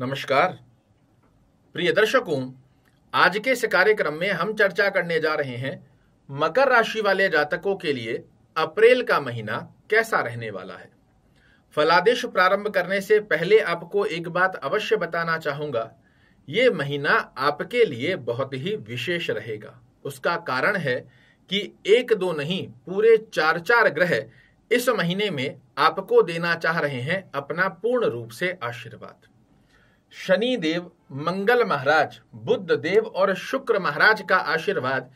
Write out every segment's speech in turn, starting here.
नमस्कार प्रिय दर्शकों आज के इस कार्यक्रम में हम चर्चा करने जा रहे हैं मकर राशि वाले जातकों के लिए अप्रैल का महीना कैसा रहने वाला है फलादेश प्रारंभ करने से पहले आपको एक बात अवश्य बताना चाहूंगा ये महीना आपके लिए बहुत ही विशेष रहेगा उसका कारण है कि एक दो नहीं पूरे चार चार ग्रह इस महीने में आपको देना चाह रहे हैं अपना पूर्ण रूप से आशीर्वाद शनि देव मंगल महाराज बुद्ध देव और शुक्र महाराज का आशीर्वाद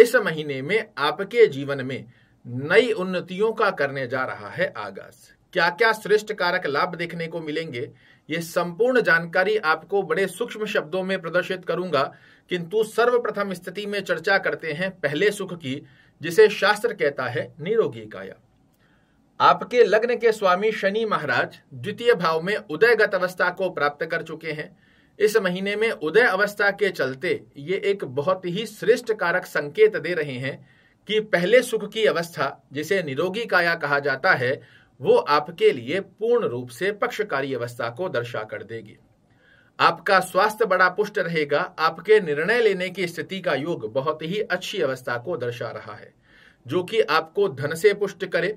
इस महीने में आपके जीवन में नई उन्नतियों का करने जा रहा है आगाज क्या क्या श्रेष्ठ कारक लाभ देखने को मिलेंगे ये संपूर्ण जानकारी आपको बड़े सूक्ष्म शब्दों में प्रदर्शित करूंगा किंतु सर्वप्रथम स्थिति में चर्चा करते हैं पहले सुख की जिसे शास्त्र कहता है निरोगी काया आपके लग्न के स्वामी शनि महाराज द्वितीय भाव में गत अवस्था को प्राप्त कर चुके हैं इस महीने में उदय अवस्था के चलते ये एक बहुत ही श्रेष्ठ कारक संकेत दे रहे हैं कि पहले सुख की अवस्था जिसे निरोगी काया कहा जाता है वो आपके लिए पूर्ण रूप से पक्षकारी अवस्था को दर्शा कर देगी आपका स्वास्थ्य बड़ा पुष्ट रहेगा आपके निर्णय लेने की स्थिति का योग बहुत ही अच्छी अवस्था को दर्शा रहा है जो कि आपको धन से पुष्ट करे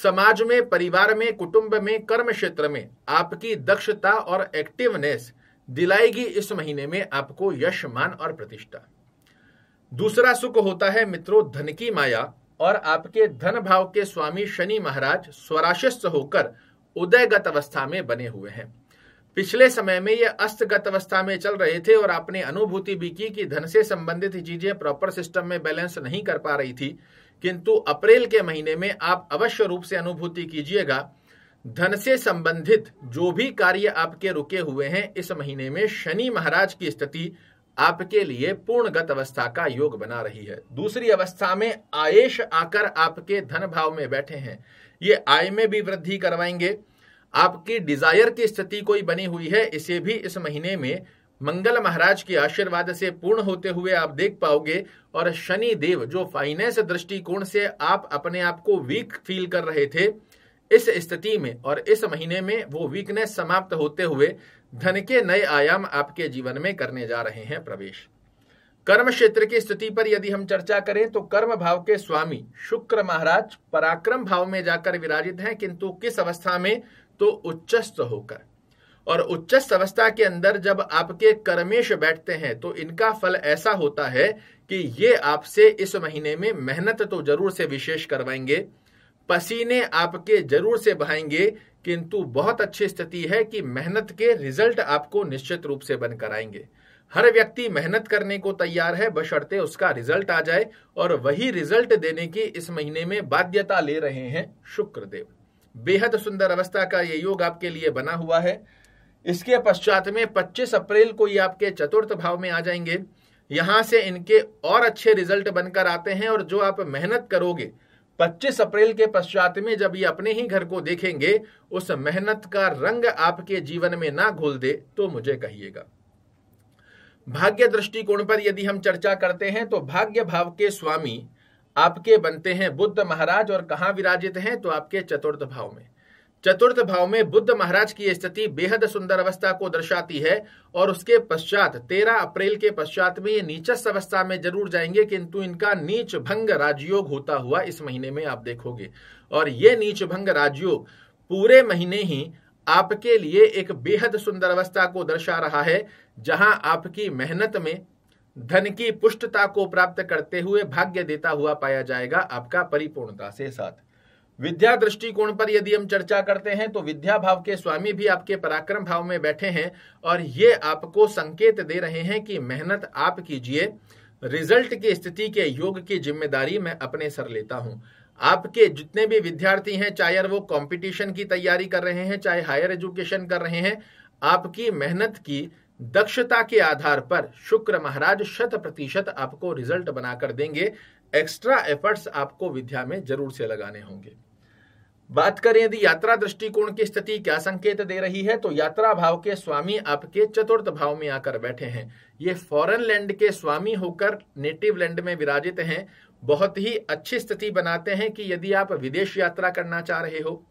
समाज में परिवार में कुटुंब में कर्म क्षेत्र में आपकी दक्षता और एक्टिवनेस दिलाएगी इस महीने में आपको यश मान और प्रतिष्ठा दूसरा सुख होता है मित्रों धन की माया और आपके धन भाव के स्वामी शनि महाराज स्वराशिस्थ होकर उदयगत अवस्था में बने हुए हैं पिछले समय में ये अस्तगत अवस्था में चल रहे थे और आपने अनुभूति भी की कि धन से संबंधित चीजें प्रॉपर सिस्टम में बैलेंस नहीं कर पा रही थी किंतु अप्रैल के महीने में आप अवश्य रूप से अनुभूति कीजिएगा धन से संबंधित जो भी कार्य आपके रुके हुए हैं इस महीने में शनि महाराज की स्थिति आपके लिए पूर्णगत अवस्था का योग बना रही है दूसरी अवस्था में आयेश आकर आपके धन भाव में बैठे हैं ये आय में भी वृद्धि करवाएंगे आपकी डिजायर की स्थिति कोई बनी हुई है इसे भी इस महीने में मंगल महाराज के आशीर्वाद से पूर्ण होते हुए आप देख पाओगे और शनि देव जो फाइनेंस दृष्टिकोण से आप अपने आप को वीक फील कर रहे थे इस स्थिति में और इस महीने में वो वीकनेस समाप्त होते हुए धन के नए आयाम आपके जीवन में करने जा रहे हैं प्रवेश कर्म क्षेत्र की स्थिति पर यदि हम चर्चा करें तो कर्म भाव के स्वामी शुक्र महाराज पराक्रम भाव में जाकर विराजित हैं किंतु किस अवस्था में तो उच्चस्त होकर और उच्चस्त अवस्था के अंदर जब आपके कर्मेश बैठते हैं तो इनका फल ऐसा होता है कि ये आपसे इस महीने में मेहनत तो जरूर से विशेष करवाएंगे पसीने आपके जरूर से बहाएंगे किंतु बहुत अच्छी स्थिति है कि मेहनत के रिजल्ट आपको निश्चित रूप से बन कराएंगे हर व्यक्ति मेहनत करने को तैयार है बशर्ते उसका रिजल्ट आ जाए और वही रिजल्ट देने की इस महीने में बाध्यता ले रहे हैं शुक्रदेव बेहद सुंदर अवस्था का ये योग आपके लिए बना हुआ है इसके पश्चात में 25 अप्रैल को ये आपके चतुर्थ भाव में आ जाएंगे यहां से इनके और अच्छे रिजल्ट बनकर आते हैं और जो आप मेहनत करोगे 25 अप्रैल के पश्चात में जब ये अपने ही घर को देखेंगे उस मेहनत का रंग आपके जीवन में ना घोल दे तो मुझे कहिएगा भाग्य दृष्टिकोण पर यदि हम चर्चा करते हैं तो भाग्य भाव के स्वामी आपके बनते हैं बुद्ध महाराज और कहा विराजित हैं तो आपके चतुर्थ भाव में चतुर्थ भाव में बुद्ध महाराज की स्थिति बेहद सुंदर अवस्था को दर्शाती है और उसके पश्चात तेरह अप्रैल के पश्चात में ये नीचस्त अवस्था में जरूर जाएंगे किंतु इनका नीच भंग राजयोग होता हुआ इस महीने में आप देखोगे और ये नीच भंग राजयोग पूरे महीने ही आपके लिए एक बेहद सुंदर अवस्था को दर्शा रहा है जहां आपकी मेहनत में धन की पुष्टता को प्राप्त करते हुए भाग्य देता हुआ पाया जाएगा आपका परिपूर्णता से साथ विद्या दृष्टिकोण पर यदि हम चर्चा करते हैं तो विद्या भाव के स्वामी भी आपके पराक्रम भाव में बैठे हैं और ये आपको संकेत दे रहे हैं कि मेहनत आप कीजिए रिजल्ट की स्थिति के योग की जिम्मेदारी मैं अपने सर लेता हूं आपके जितने भी विद्यार्थी हैं चाहे वो कंपटीशन की तैयारी कर रहे हैं चाहे हायर एजुकेशन कर रहे हैं आपकी मेहनत की दक्षता के आधार पर शुक्र महाराज शत प्रतिशत आपको रिजल्ट बनाकर देंगे एक्स्ट्रा एफर्ट्स आपको विद्या में जरूर से लगाने होंगे बात करें यदि यात्रा दृष्टिकोण की स्थिति क्या संकेत दे रही है तो यात्रा भाव के स्वामी आपके चतुर्थ भाव में आकर बैठे हैं ये फॉरेन लैंड के स्वामी होकर नेटिव लैंड में विराजित हैं बहुत ही अच्छी स्थिति बनाते हैं कि यदि आप विदेश यात्रा करना चाह रहे हो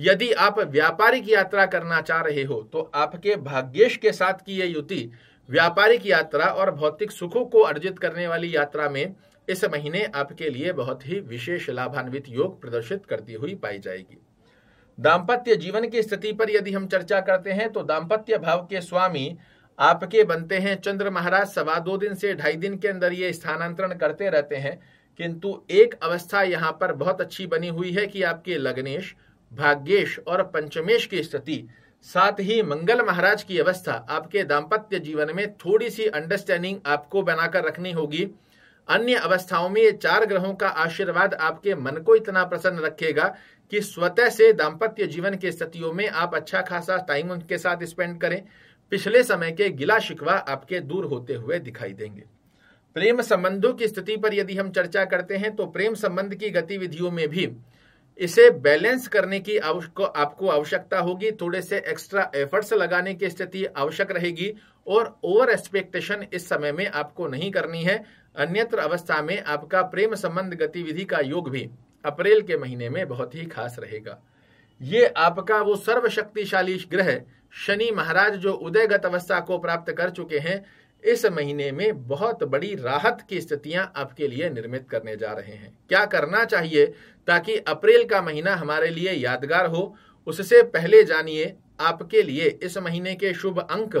यदि आप व्यापारिक यात्रा करना चाह रहे हो तो आपके भाग्येश के साथ की ये युति व्यापारिक यात्रा और भौतिक सुखों को अर्जित करने वाली यात्रा में इस महीने आपके लिए बहुत ही विशेष लाभान्वित योग प्रदर्शित करती हुई पाई जाएगी दाम्पत्य जीवन की स्थिति पर यदि हम चर्चा करते हैं तो दाम्पत्य भाव के स्वामी आपके बनते हैं चंद्र महाराज सवा दो दिन से ढाई दिन के अंदर ये स्थानांतरण करते रहते हैं किंतु एक अवस्था यहाँ पर बहुत अच्छी बनी हुई है कि आपके लग्नेश भाग्येश और पंचमेश की स्थिति साथ ही मंगल महाराज की अवस्था आपके दाम्पत्य जीवन में थोड़ी सी अंडरस्टैंडिंग आपको बनाकर रखनी होगी अन्य अवस्थाओं में ये चार ग्रहों का आशीर्वाद आपके मन को इतना प्रसन्न रखेगा कि स्वतः से दाम्पत्य जीवन की स्थितियों में आप अच्छा खासा टाइम उनके साथ स्पेंड करें पिछले समय के गिला शिकवा आपके दूर होते हुए दिखाई देंगे प्रेम संबंधों की स्थिति पर यदि हम चर्चा करते हैं तो प्रेम संबंध की गतिविधियों में भी इसे बैलेंस करने की आपको आवश्यकता होगी थोड़े से एक्स्ट्रा एफर्ट्स लगाने की स्थिति आवश्यक रहेगी और ओवर एक्सपेक्टेशन इस समय में आपको नहीं करनी है अन्यत्र अवस्था में आपका प्रेम संबंध गतिविधि का योग भी अप्रैल के महीने में बहुत ही खास रहेगा ये आपका वो सर्वशक्तिशाली ग्रह शनि महाराज जो उदयगत अवस्था को प्राप्त कर चुके हैं इस महीने में बहुत बड़ी राहत की स्थितियां आपके लिए निर्मित करने जा रहे हैं क्या करना चाहिए ताकि अप्रैल का महीना हमारे लिए यादगार हो उससे पहले जानिए आपके लिए इस महीने के शुभ अंक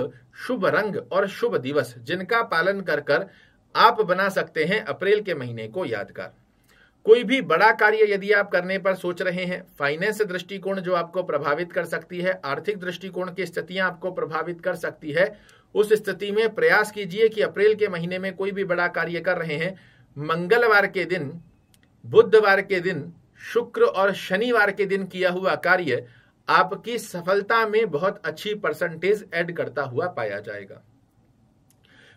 शुभ रंग और शुभ दिवस जिनका पालन कर कर आप बना सकते हैं अप्रैल के महीने को यादगार कोई भी बड़ा कार्य यदि आप करने पर सोच रहे हैं फाइनेंस दृष्टिकोण जो आपको प्रभावित कर सकती है आर्थिक दृष्टिकोण की स्थितियां आपको प्रभावित कर सकती है उस स्थिति में प्रयास कीजिए कि अप्रैल के महीने में कोई भी बड़ा कार्य कर रहे हैं मंगलवार के दिन बुधवार के दिन शुक्र और शनिवार के दिन किया हुआ कार्य आपकी सफलता में बहुत अच्छी परसेंटेज ऐड करता हुआ पाया जाएगा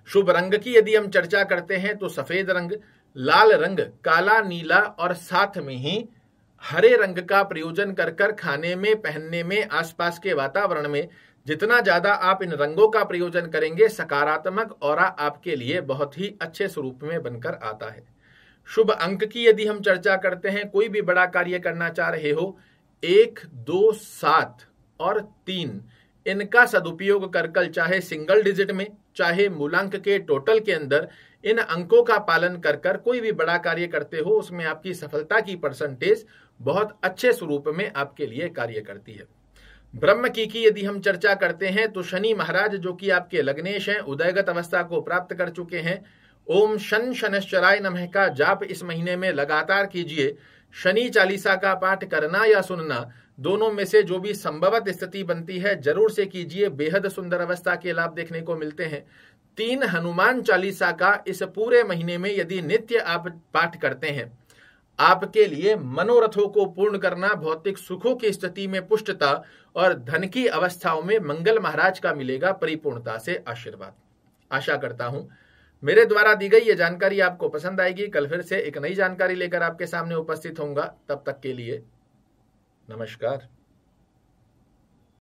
शुभ रंग की यदि हम चर्चा करते हैं तो सफेद रंग लाल रंग काला नीला और साथ में ही हरे रंग का प्रयोजन कर कर खाने में पहनने में आसपास के वातावरण में जितना ज्यादा आप इन रंगों का प्रयोजन करेंगे सकारात्मक और आपके लिए बहुत ही अच्छे स्वरूप में बनकर आता है शुभ अंक की यदि हम चर्चा करते हैं कोई भी बड़ा कार्य करना चाह रहे हो एक दो सात और तीन इनका सदुपयोग कर कर चाहे सिंगल डिजिट में चाहे मूलांक के टोटल के अंदर इन अंकों का पालन कर कर कोई भी बड़ा कार्य करते हो उसमें आपकी सफलता की परसेंटेज बहुत अच्छे स्वरूप में आपके लिए कार्य करती है ब्रह्म की की यदि हम चर्चा करते हैं तो शनि महाराज जो कि आपके लग्नेश हैं उदयगत अवस्था को प्राप्त कर चुके हैं ओम शन शनश्चराय नमः का जाप इस महीने में लगातार कीजिए शनि चालीसा का पाठ करना या सुनना दोनों में से जो भी संभवत स्थिति बनती है जरूर से कीजिए बेहद सुंदर अवस्था के लाभ देखने को मिलते हैं तीन हनुमान चालीसा का इस पूरे महीने में यदि नित्य आप पाठ करते हैं आपके लिए मनोरथों को पूर्ण करना भौतिक सुखों की स्थिति में पुष्टता और धन की अवस्थाओं में मंगल महाराज का मिलेगा परिपूर्णता से आशीर्वाद आशा करता हूं मेरे द्वारा दी गई ये जानकारी आपको पसंद आएगी कल फिर से एक नई जानकारी लेकर आपके सामने उपस्थित होंगे तब तक के लिए Namaskar.